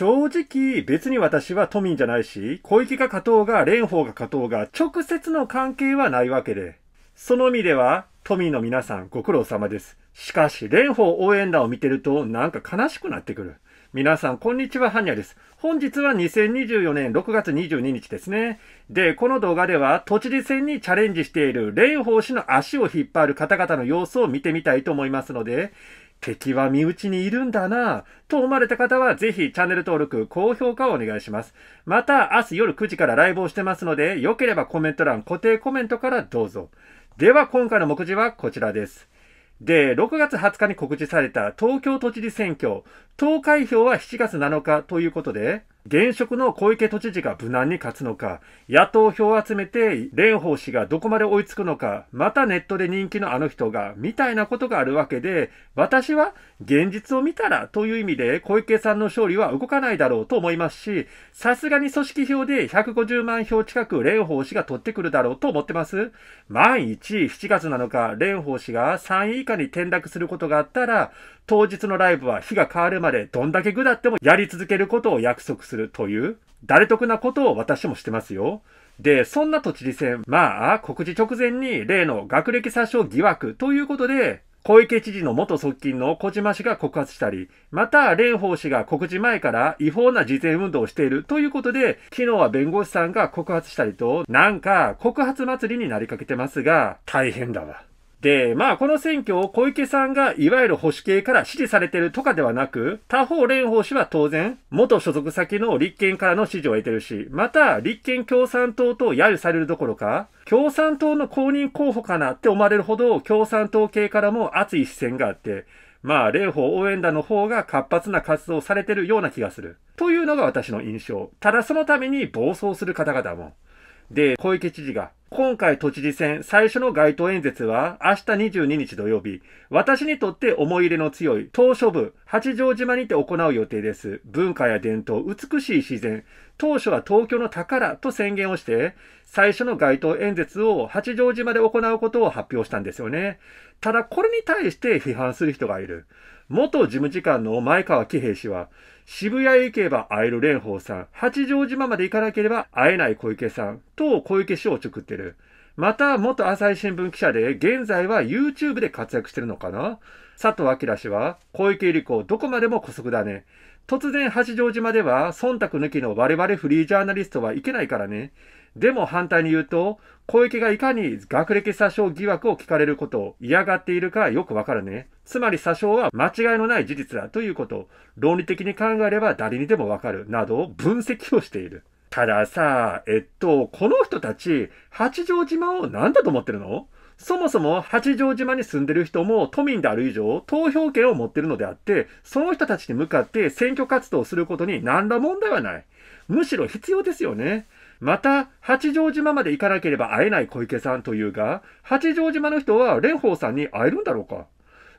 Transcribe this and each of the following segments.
正直、別に私は都民じゃないし、小池が勝とうが、蓮舫が勝とうが、直接の関係はないわけで、その意味では、都民の皆さんご苦労様です。しかし、蓮舫応援団を見てると、なんか悲しくなってくる。皆さん、こんにちは、ハンニャです。本日は2024年6月22日ですね。で、この動画では、都知事選にチャレンジしている蓮舫氏の足を引っ張る方々の様子を見てみたいと思いますので、敵は身内にいるんだなぁ、と思われた方はぜひチャンネル登録、高評価をお願いします。また、明日夜9時からライブをしてますので、良ければコメント欄、固定コメントからどうぞ。では、今回の目次はこちらです。で、6月20日に告示された東京都知事選挙、投開票は7月7日ということで、現職の小池都知事が無難に勝つのか、野党票を集めて蓮舫氏がどこまで追いつくのか、またネットで人気のあの人が、みたいなことがあるわけで、私は現実を見たらという意味で小池さんの勝利は動かないだろうと思いますし、さすがに組織票で150万票近く蓮舫氏が取ってくるだろうと思ってます。万一7月7日、蓮舫氏が3位以下に転落することがあったら、当日のライブは日が変わるまでどんだけ下だってもやり続けることを約束するという、誰得なことを私もしてますよ。で、そんな都知事選、まあ、告示直前に例の学歴詐称疑惑ということで、小池知事の元側近の小島氏が告発したり、また蓮舫氏が告示前から違法な事前運動をしているということで、昨日は弁護士さんが告発したりと、なんか告発祭りになりかけてますが、大変だわ。で、まあ、この選挙を小池さんがいわゆる保守系から支持されてるとかではなく、他方蓮舫氏は当然、元所属先の立憲からの支持を得てるし、また、立憲共産党と揶揄されるどころか、共産党の公認候補かなって思われるほど、共産党系からも熱い視線があって、まあ、蓮舫応援団の方が活発な活動をされてるような気がする。というのが私の印象。ただそのために暴走する方々も。で、小池知事が、今回都知事選最初の街頭演説は明日22日土曜日、私にとって思い入れの強い島初部八丈島にて行う予定です。文化や伝統、美しい自然、当初は東京の宝と宣言をして、最初の街頭演説を八丈島で行うことを発表したんですよね。ただこれに対して批判する人がいる。元事務次官の前川喜平氏は、渋谷へ行けば会える蓮舫さん、八丈島まで行かなければ会えない小池さんと小池氏を作ってる。る。また、元朝日新聞記者で、現在は YouTube で活躍してるのかな佐藤明氏は、小池百合子、どこまでも姑息だね。突然八丈島では、忖度抜きの我々フリージャーナリストはいけないからね。でも反対に言うと、小池がいかに学歴詐称疑惑を聞かれることを嫌がっているかよくわかるね。つまり詐称は間違いのない事実だということ、論理的に考えれば誰にでもわかる、などを分析をしている。たださ、えっと、この人たち、八丈島を何だと思ってるのそもそも八丈島に住んでる人も都民である以上投票権を持ってるのであって、その人たちに向かって選挙活動をすることに何ら問題はない。むしろ必要ですよね。また、八丈島まで行かなければ会えない小池さんというが、八丈島の人は蓮舫さんに会えるんだろうか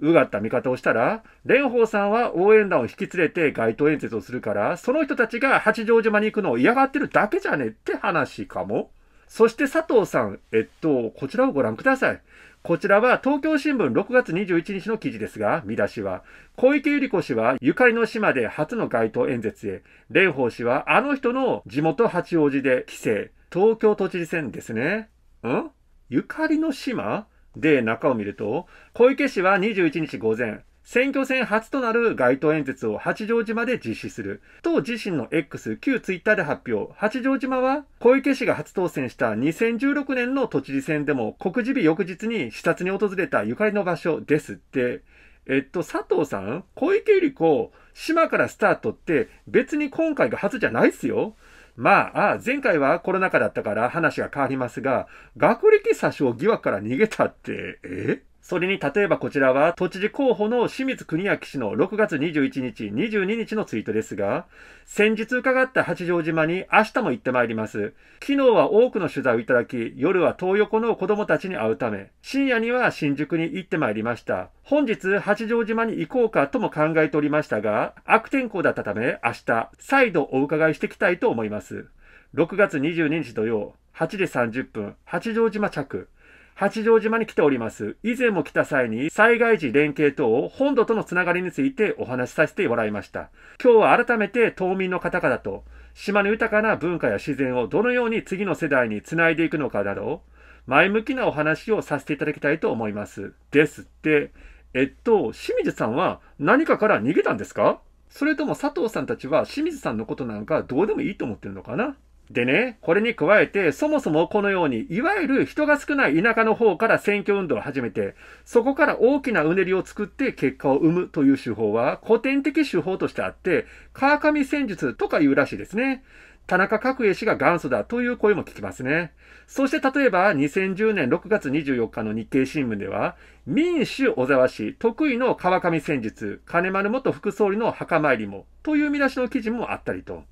うがった見方をしたら、蓮舫さんは応援団を引き連れて街頭演説をするから、その人たちが八丈島に行くのを嫌がってるだけじゃねって話かも。そして佐藤さん、えっと、こちらをご覧ください。こちらは東京新聞6月21日の記事ですが、見出しは、小池百合子氏はゆかりの島で初の街頭演説へ、蓮舫氏はあの人の地元八王子で帰省、東京都知事選ですね。んゆかりの島で、中を見ると、小池氏は21日午前、選挙戦初となる街頭演説を八丈島で実施する。と自身の X、旧 Twitter で発表。八丈島は小池氏が初当選した2016年の都知事選でも告示日翌日に視察に訪れたゆかりの場所ですって。えっと、佐藤さん小池百合子、島からスタートって別に今回が初じゃないっすよ。まあ、前回はコロナ禍だったから話が変わりますが、学歴詐称疑惑から逃げたって、えそれに例えばこちらは都知事候補の清水国明氏の6月21日、22日のツイートですが、先日伺った八丈島に明日も行ってまいります。昨日は多くの取材をいただき、夜は東横の子供たちに会うため、深夜には新宿に行ってまいりました。本日八丈島に行こうかとも考えておりましたが、悪天候だったため明日、再度お伺いしていきたいと思います。6月22日土曜、8時30分、八丈島着。八丈島に来ております。以前も来た際に災害時連携等を本土とのつながりについてお話しさせてもらいました。今日は改めて島民の方々と島の豊かな文化や自然をどのように次の世代につないでいくのかなど、前向きなお話をさせていただきたいと思います。ですって、えっと、清水さんは何かから逃げたんですかそれとも佐藤さんたちは清水さんのことなんかどうでもいいと思ってるのかなでね、これに加えて、そもそもこのように、いわゆる人が少ない田舎の方から選挙運動を始めて、そこから大きなうねりを作って結果を生むという手法は、古典的手法としてあって、川上戦術とか言うらしいですね。田中角栄氏が元祖だという声も聞きますね。そして例えば2010年6月24日の日経新聞では、民主小沢氏得意の川上戦術、金丸元副総理の墓参りもという見出しの記事もあったりと。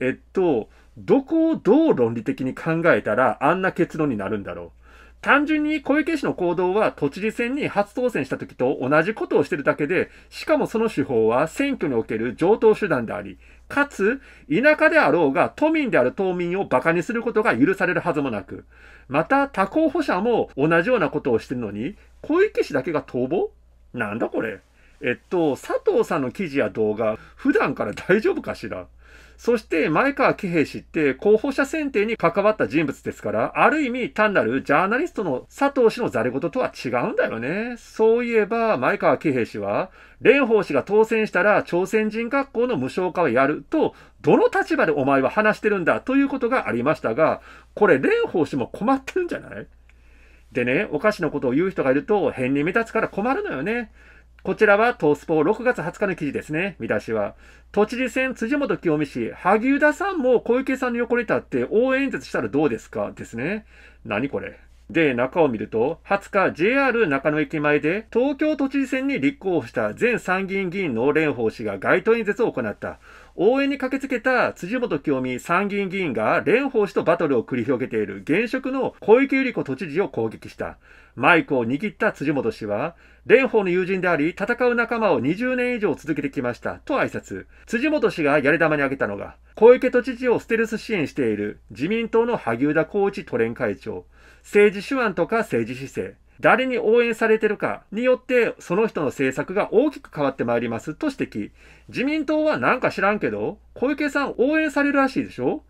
えっと、どこをどう論理的に考えたらあんな結論になるんだろう。単純に小池氏の行動は都知事選に初当選した時と同じことをしてるだけで、しかもその手法は選挙における上等手段であり、かつ、田舎であろうが都民である島民を馬鹿にすることが許されるはずもなく、また他候補者も同じようなことをしてるのに、小池氏だけが逃亡なんだこれ。えっと、佐藤さんの記事や動画、普段から大丈夫かしらそして前川喜平氏って候補者選定に関わった人物ですから、ある意味単なるジャーナリストの佐藤氏のザレ言とは違うんだよね。そういえば前川喜平氏は、蓮舫氏が当選したら朝鮮人学校の無償化をやると、どの立場でお前は話してるんだということがありましたが、これ蓮舫氏も困ってるんじゃないでね、おかしなことを言う人がいると変に目立つから困るのよね。こちらは東スポ6月20日の記事ですね、見出しは。都知事選辻元清美氏、萩生田さんも小池さんの横に立って応援演説したらどうですかですね。何これで、中を見ると、20日 JR 中野駅前で東京都知事選に立候補した前参議院議員の蓮舫氏が街頭演説を行った。応援に駆けつけた辻元清美参議院議員が蓮舫氏とバトルを繰り広げている現職の小池百合子都知事を攻撃した。マイクを握った辻元氏は、蓮舫の友人であり、戦う仲間を20年以上続けてきました。と挨拶。辻元氏がやり玉に挙げたのが、小池都知事をステルス支援している自民党の萩生田光一都連会長、政治手腕とか政治姿勢、誰に応援されてるかによって、その人の政策が大きく変わってまいりますと指摘。自民党はなんか知らんけど、小池さん応援されるらしいでしょ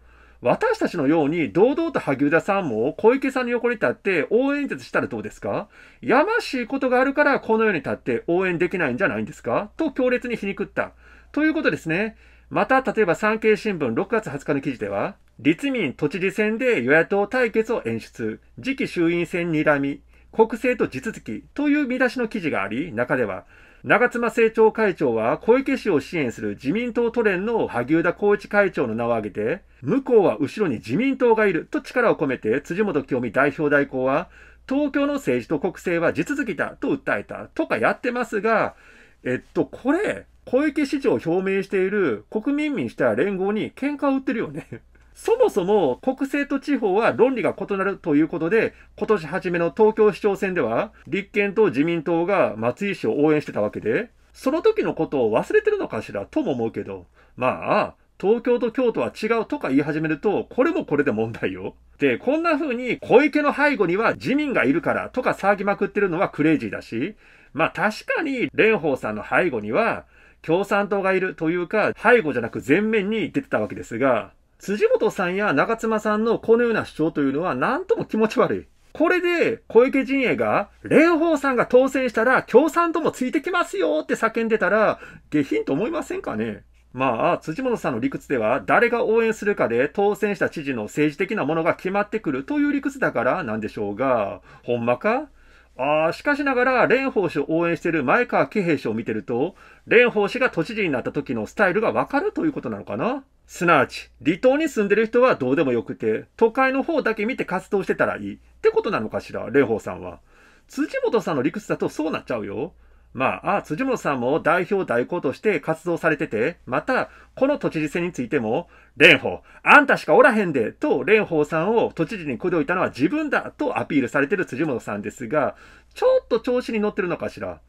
私たちのように堂々と萩生田さんも小池さんの横に立って応援演説したらどうですかやましいことがあるからこのように立って応援できないんじゃないんですかと強烈に皮肉った。ということですね。また、例えば産経新聞6月20日の記事では、立民都知事選で与野党対決を演出、次期衆院選睨み、国政と地続きという見出しの記事があり、中では、長妻政調会長は小池氏を支援する自民党都連の萩生田光一会長の名を挙げて、向こうは後ろに自民党がいると力を込めて辻元清美代表代行は、東京の政治と国政は地続きだと訴えたとかやってますが、えっと、これ、小池市長を表明している国民民主党連合に喧嘩を売ってるよねそもそも国政と地方は論理が異なるということで、今年初めの東京市長選では、立憲と自民党が松井氏を応援してたわけで、その時のことを忘れてるのかしらとも思うけど、まあ、東京と京都は違うとか言い始めると、これもこれで問題よ。で、こんな風に小池の背後には自民がいるからとか騒ぎまくってるのはクレイジーだし、まあ確かに蓮舫さんの背後には共産党がいるというか、背後じゃなく前面に出てたわけですが、辻元さんや長妻さんのこのような主張というのは何とも気持ち悪い。これで小池陣営が、蓮舫さんが当選したら共産党もついてきますよって叫んでたら、下品と思いませんかねまあ、辻元さんの理屈では、誰が応援するかで当選した知事の政治的なものが決まってくるという理屈だからなんでしょうが、ほんまかああ、しかしながら、蓮舫氏を応援している前川喜平氏を見てると、蓮舫氏が都知事になった時のスタイルがわかるということなのかなすなわち、離島に住んでる人はどうでもよくて、都会の方だけ見て活動してたらいいってことなのかしら、蓮舫さんは。辻元さんの理屈だとそうなっちゃうよ。まあ、あ、辻元さんも代表代行として活動されてて、また、この都知事選についても、蓮舫、あんたしかおらへんで、と蓮舫さんを都知事に口説いたのは自分だ、とアピールされてる辻元さんですが、ちょっと調子に乗ってるのかしら。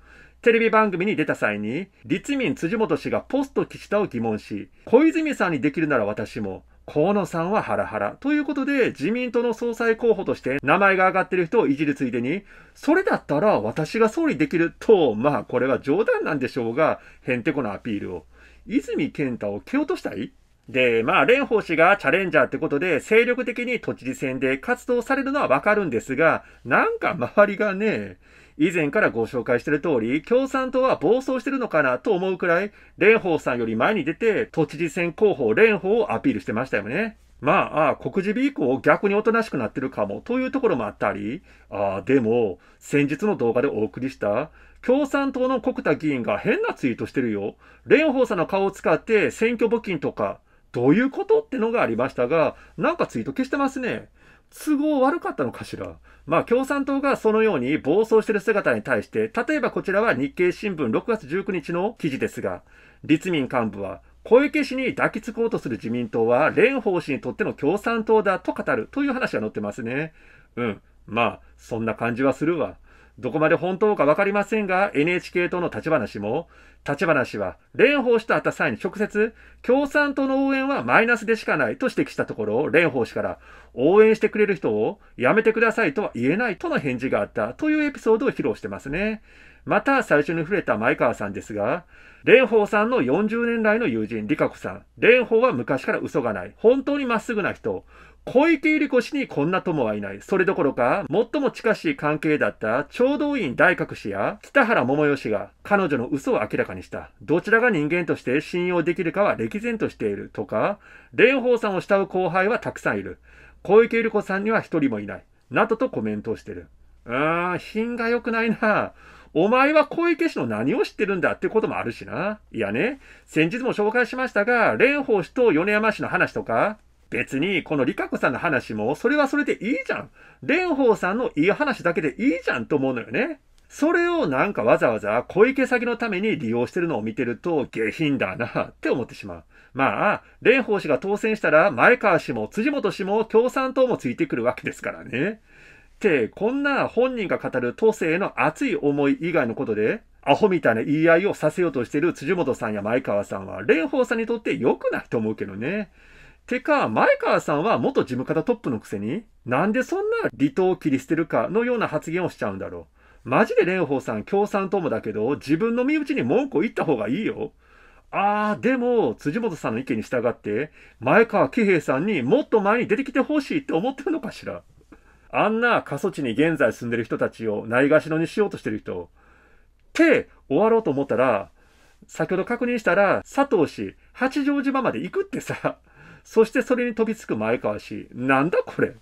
テレビ番組に出た際に、立民辻元氏がポスト岸田を疑問し、小泉さんにできるなら私も、河野さんはハラハラ。ということで、自民党の総裁候補として名前が上がってる人をいじるついでに、それだったら私が総理できると、まあこれは冗談なんでしょうが、へんてこなアピールを。泉健太を蹴落としたいで、まあ、蓮舫氏がチャレンジャーってことで、精力的に都知事選で活動されるのはわかるんですが、なんか周りがね、以前からご紹介している通り、共産党は暴走してるのかなと思うくらい、蓮舫さんより前に出て、都知事選候補蓮舫をアピールしてましたよね。まあ、あ告示日以降逆におとなしくなってるかもというところもあったり、あでも、先日の動画でお送りした、共産党の国田議員が変なツイートしてるよ。蓮舫さんの顔を使って選挙募金とか、どういうことってのがありましたが、なんかツイート消してますね。都合悪かったのかしら。まあ、共産党がそのように暴走している姿に対して、例えばこちらは日経新聞6月19日の記事ですが、立民幹部は、小池氏に抱きつこうとする自民党は、蓮舫氏にとっての共産党だと語るという話が載ってますね。うん。まあ、そんな感じはするわ。どこまで本当か分かりませんが、NHK 党の立花氏も、立花氏は、蓮舫氏と会った際に直接、共産党の応援はマイナスでしかないと指摘したところ、蓮舫氏から、応援してくれる人をやめてくださいとは言えないとの返事があったというエピソードを披露してますね。また最初に触れた前川さんですが、蓮舫さんの40年来の友人、リカ子さん。蓮舫は昔から嘘がない。本当にまっすぐな人。小池百合子氏にこんな友はいない。それどころか、最も近しい関係だった聴導院大覚氏や北原桃代氏が彼女の嘘を明らかにした。どちらが人間として信用できるかは歴然としているとか、蓮舫さんを慕う後輩はたくさんいる。小池百合子さんには一人もいない。などとコメントをしてる。うーん、品が良くないな。お前は小池氏の何を知ってるんだってこともあるしな。いやね、先日も紹介しましたが、蓮舫氏と米山氏の話とか、別に、このリカコさんの話も、それはそれでいいじゃん。蓮舫さんのいい話だけでいいじゃんと思うのよね。それをなんかわざわざ小池先のために利用してるのを見てると下品だなって思ってしまう。まあ、蓮舫氏が当選したら前川氏も辻元氏も共産党もついてくるわけですからね。って、こんな本人が語る都政への熱い思い以外のことで、アホみたいな言い合いをさせようとしてる辻元さんや前川さんは、蓮舫さんにとって良くないと思うけどね。てか、前川さんは元事務方トップのくせに、なんでそんな離党を切り捨てるかのような発言をしちゃうんだろう。マジで蓮舫さん共産党もだけど、自分の身内に文句を言った方がいいよ。ああ、でも、辻元さんの意見に従って、前川喜平さんにもっと前に出てきてほしいって思ってるのかしら。あんな過疎地に現在住んでる人たちをないがしろにしようとしてる人。って終わろうと思ったら、先ほど確認したら、佐藤氏、八丈島まで行くってさ。そしてそれに飛びつく前川氏。なんだこれ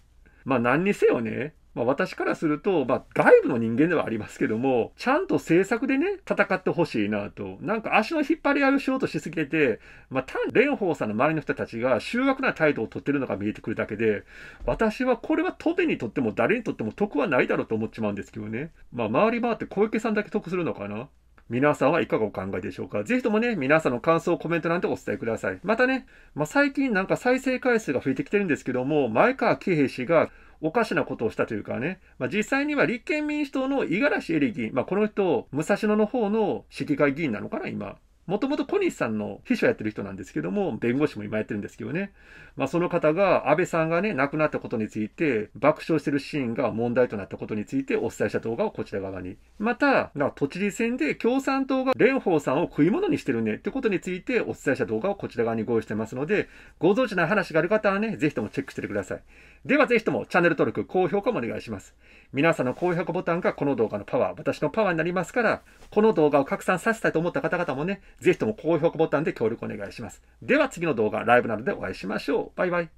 まあ何にせよね、まあ、私からすると、まあ、外部の人間ではありますけども、ちゃんと政策でね、戦ってほしいなと。なんか足の引っ張り合いをしようとしすぎてて、まあ、単蓮舫さんの周りの人たちが醜悪な態度をとってるのが見えてくるだけで、私はこれはトベにとっても誰にとっても得はないだろうと思っちまうんですけどね。まあ、周り回って小池さんだけ得するのかな皆さんはいかがお考えでしょうかぜひともね、皆さんの感想、コメント欄でお伝えください。またね、まあ、最近なんか再生回数が増えてきてるんですけども、前川喜平氏がおかしなことをしたというかね、まあ、実際には立憲民主党の五十嵐恵里議員、まあ、この人、武蔵野の方の市議会議員なのかな、今。もともと小西さんの秘書やってる人なんですけども、弁護士も今やってるんですけどね。まあ、その方が安倍さんがね、亡くなったことについて、爆笑してるシーンが問題となったことについてお伝えした動画をこちら側に。また、な都知事選で共産党が蓮舫さんを食い物にしてるねってことについてお伝えした動画をこちら側にご用意してますので、ご存知ない話がある方はね、ぜひともチェックしててください。ではぜひともチャンネル登録、高評価もお願いします。皆さんの高評価ボタンがこの動画のパワー、私のパワーになりますから、この動画を拡散させたいと思った方々もね、ぜひとも高評価ボタンで協力お願いします。では次の動画、ライブなどでお会いしましょう。バイバイ。